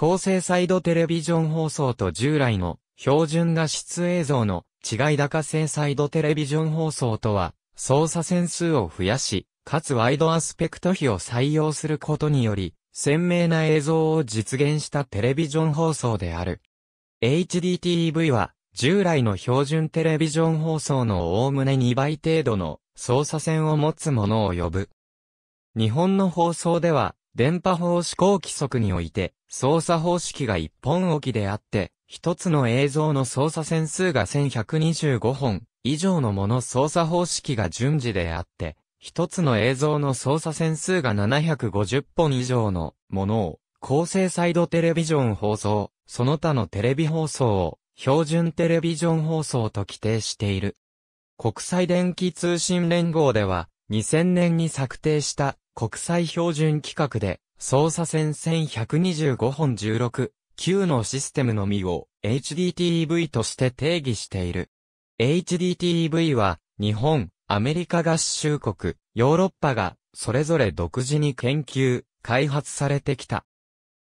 高精細度テレビジョン放送と従来の標準画質映像の違い高精細度テレビジョン放送とは操作線数を増やし、かつワイドアスペクト比を採用することにより、鮮明な映像を実現したテレビジョン放送である。HDTV は従来の標準テレビジョン放送のおおむね2倍程度の操作線を持つものを呼ぶ。日本の放送では電波法指行規則において、操作方式が一本置きであって、一つの映像の操作線数が1125本以上のもの操作方式が順次であって、一つの映像の操作線数が750本以上のものを、高精イドテレビジョン放送、その他のテレビ放送を、標準テレビジョン放送と規定している。国際電気通信連合では、2000年に策定した国際標準規格で、操作線1125本16、9のシステムのみを HDTV として定義している。HDTV は日本、アメリカ合衆国、ヨーロッパがそれぞれ独自に研究、開発されてきた。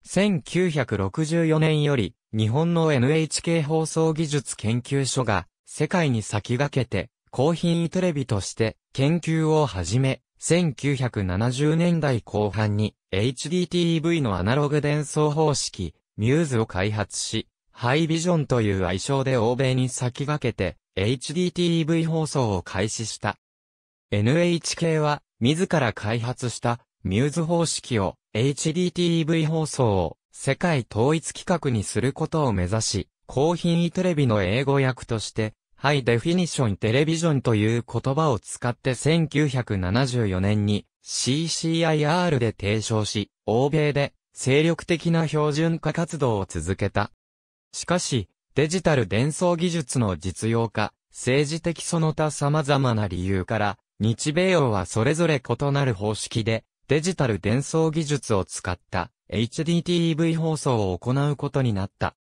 1964年より日本の NHK 放送技術研究所が世界に先駆けてコーヒーテレビとして研究を始め、1970年代後半に HDTV のアナログ伝送方式、ミューズを開発し、ハイビジョンという愛称で欧米に先駆けて HDTV 放送を開始した。NHK は自ら開発したミューズ方式を HDTV 放送を世界統一規格にすることを目指し、コーヒーテレビの英語訳としてハイデフィニションテレビジョンという言葉を使って1974年に CCIR で提唱し、欧米で精力的な標準化活動を続けた。しかし、デジタル伝送技術の実用化、政治的その他様々な理由から、日米欧はそれぞれ異なる方式で、デジタル伝送技術を使った HDTV 放送を行うことになった。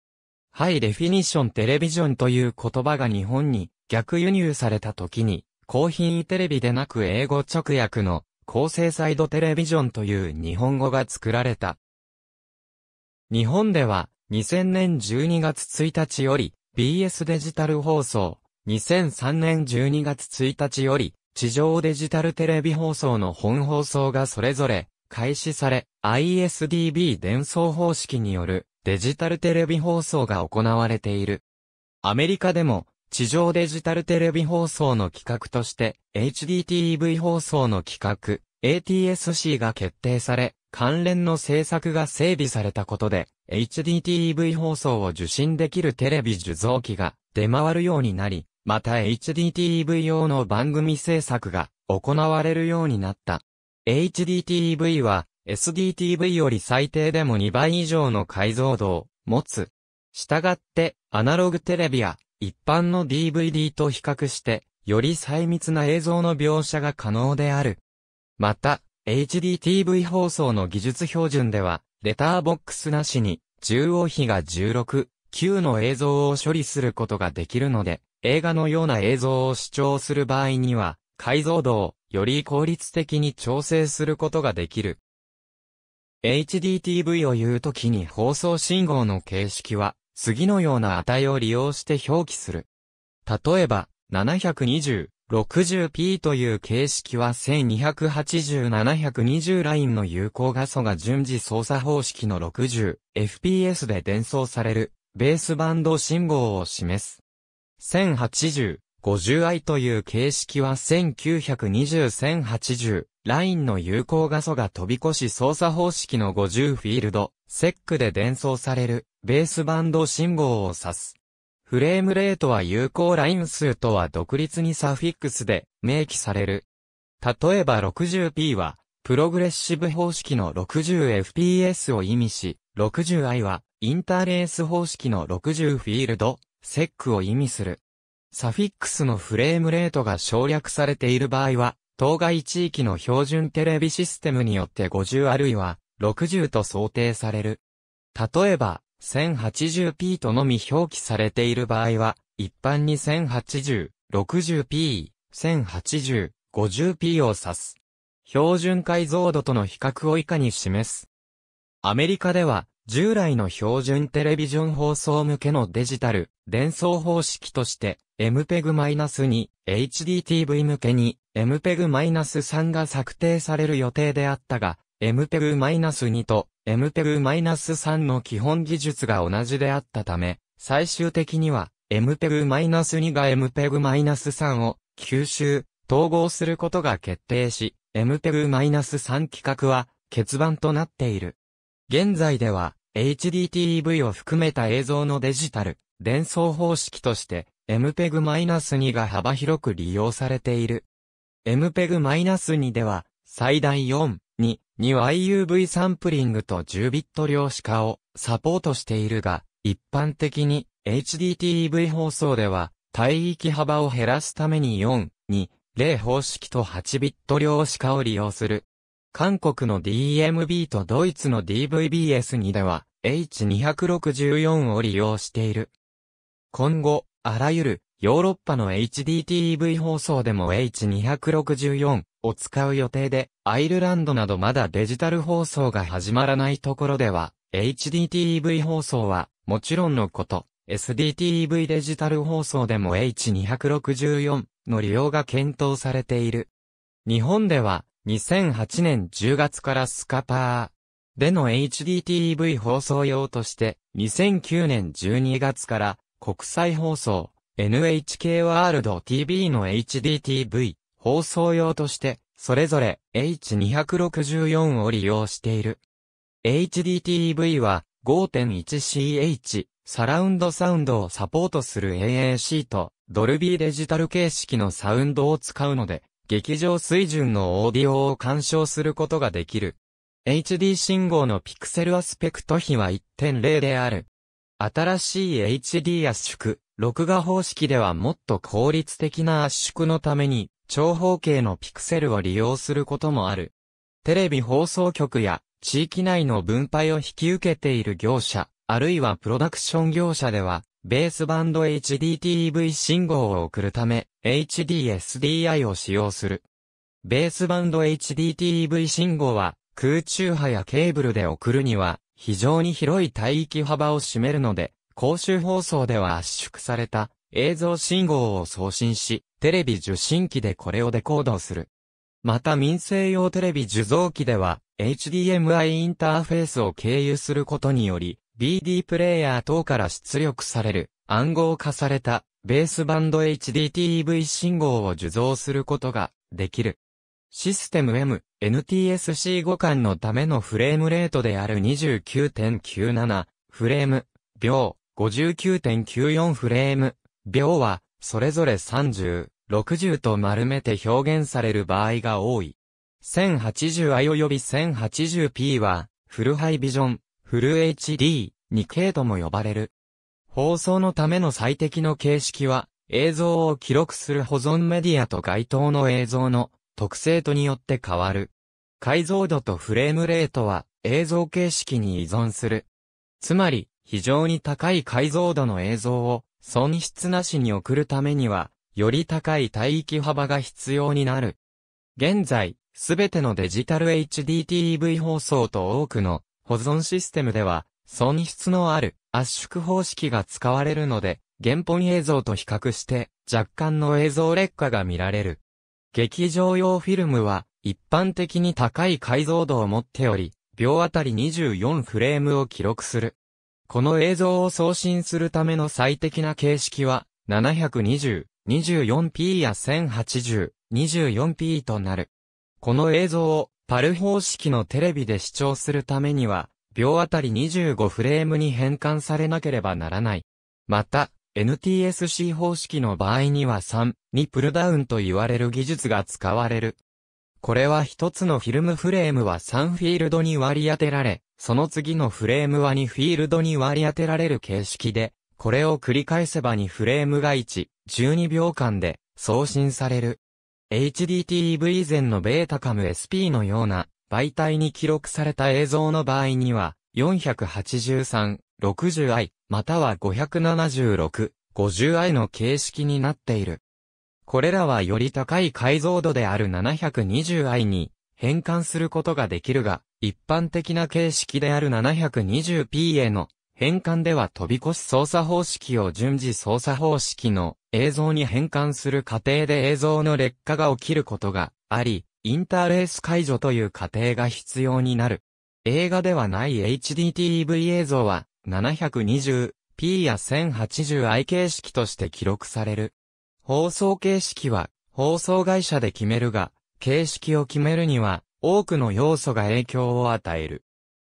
ハイデフィニッションテレビジョンという言葉が日本に逆輸入された時に、高品位テレビでなく英語直訳の高精細度テレビジョンという日本語が作られた。日本では2000年12月1日より BS デジタル放送、2003年12月1日より地上デジタルテレビ放送の本放送がそれぞれ開始され ISDB 伝送方式によるデジタルテレビ放送が行われている。アメリカでも、地上デジタルテレビ放送の企画として、HDTV 放送の企画、ATSC が決定され、関連の政策が整備されたことで、HDTV 放送を受信できるテレビ受像機が出回るようになり、また HDTV 用の番組制作が行われるようになった。HDTV は SDTV より最低でも2倍以上の解像度を持つ。したがって、アナログテレビや一般の DVD と比較して、より細密な映像の描写が可能である。また、HDTV 放送の技術標準では、レターボックスなしに、中央比が16、9の映像を処理することができるので、映画のような映像を視聴する場合には、解像度をより効率的に調整することができる。HDTV を言うときに放送信号の形式は、次のような値を利用して表記する。例えば、720、60p という形式は1280、720ラインの有効画素が順次操作方式の 60fps で伝送される、ベースバンド信号を示す。1080、50i という形式は1920、1080、ラインの有効画素が飛び越し操作方式の50フィールド、セックで伝送される、ベースバンド信号を指す。フレームレートは有効ライン数とは独立にサフィックスで明記される。例えば 60p は、プログレッシブ方式の 60fps を意味し、60i は、インターレース方式の60フィールド、セックを意味する。サフィックスのフレームレートが省略されている場合は、当該地域の標準テレビシステムによって50あるいは60と想定される。例えば、1080p とのみ表記されている場合は、一般に1080、60p、1080、50p を指す。標準解像度との比較を以下に示す。アメリカでは、従来の標準テレビジョン放送向けのデジタル、伝送方式として、MPEG-2、HDTV 向けに、MPEG-3 が策定される予定であったが、MPEG-2 と MPEG-3 の基本技術が同じであったため、最終的には MPEG-2 が MPEG-3 を吸収、統合することが決定し、MPEG-3 規格は欠番となっている。現在では HDTV を含めた映像のデジタル、伝送方式として MPEG-2 が幅広く利用されている。MPEG-2 では、最大4、2、2 YUV サンプリングと10ビット量子化をサポートしているが、一般的に HDTV 放送では、帯域幅を減らすために4、2、0方式と8ビット量子化を利用する。韓国の DMB とドイツの DVBS2 では H264 を利用している。今後、あらゆるヨーロッパの HDTV 放送でも H264 を使う予定で、アイルランドなどまだデジタル放送が始まらないところでは、HDTV 放送は、もちろんのこと、SDTV デジタル放送でも H264 の利用が検討されている。日本では、2008年10月からスカパーでの HDTV 放送用として、2009年12月から国際放送、NHK ワールド TV の HDTV 放送用として、それぞれ H264 を利用している。HDTV は 5.1CH サラウンドサウンドをサポートする AAC とドルビーデジタル形式のサウンドを使うので、劇場水準のオーディオを鑑賞することができる。HD 信号のピクセルアスペクト比は1.0である。新しい HD 圧縮、録画方式ではもっと効率的な圧縮のために、長方形のピクセルを利用することもある。テレビ放送局や地域内の分配を引き受けている業者、あるいはプロダクション業者では、ベースバンド HDTV 信号を送るため、HDSDI を使用する。ベースバンド HDTV 信号は、空中波やケーブルで送るには、非常に広い帯域幅を占めるので、公衆放送では圧縮された映像信号を送信し、テレビ受信機でこれをデコードする。また民生用テレビ受像機では HDMI インターフェースを経由することにより BD プレイヤー等から出力される暗号化されたベースバンド HDTV 信号を受像することができる。システム M、NTSC 互換のためのフレームレートである29.97フレーム、秒、59.94フレーム、秒は、それぞれ30、60と丸めて表現される場合が多い。1080i および 1080p は、フルハイビジョン、フル HD、2K とも呼ばれる。放送のための最適の形式は、映像を記録する保存メディアと該当の映像の特性とによって変わる。解像度とフレームレートは映像形式に依存する。つまり、非常に高い解像度の映像を損失なしに送るためには、より高い帯域幅が必要になる。現在、すべてのデジタル HDTV 放送と多くの保存システムでは、損失のある圧縮方式が使われるので、原本映像と比較して若干の映像劣化が見られる。劇場用フィルムは一般的に高い解像度を持っており、秒あたり24フレームを記録する。この映像を送信するための最適な形式は、720、24p や1080、24p となる。この映像を、パル方式のテレビで視聴するためには、秒あたり25フレームに変換されなければならない。また、NTSC 方式の場合には3にプルダウンと言われる技術が使われる。これは一つのフィルムフレームは3フィールドに割り当てられ、その次のフレームは2フィールドに割り当てられる形式で、これを繰り返せば2フレームが1、12秒間で送信される。HDTV 以前のベータカム SP のような媒体に記録された映像の場合には、483、60i、または576、50i の形式になっている。これらはより高い解像度である 720i に変換することができるが、一般的な形式である 720p への変換では飛び越し操作方式を順次操作方式の映像に変換する過程で映像の劣化が起きることがあり、インターレース解除という過程が必要になる。映画ではない HDTV 映像は 720p や 1080i 形式として記録される。放送形式は放送会社で決めるが、形式を決めるには、多くの要素が影響を与える。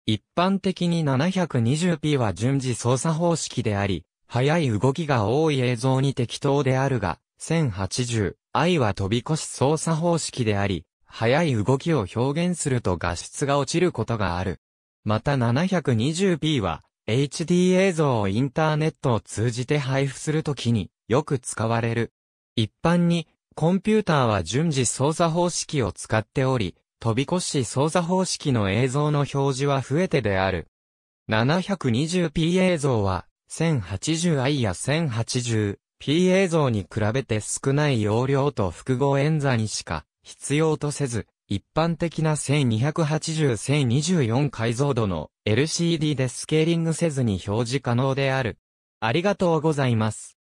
一般的に 720p は順次操作方式であり、速い動きが多い映像に適当であるが、1080i は飛び越し操作方式であり、速い動きを表現すると画質が落ちることがある。また 720p は HD 映像をインターネットを通じて配布するときによく使われる。一般にコンピューターは順次操作方式を使っており、飛び越し操作方式の映像の表示は増えてである。720p 映像は 1080i や 1080p 映像に比べて少ない容量と複合演算しか必要とせず、一般的な1280-1024解像度の LCD でスケーリングせずに表示可能である。ありがとうございます。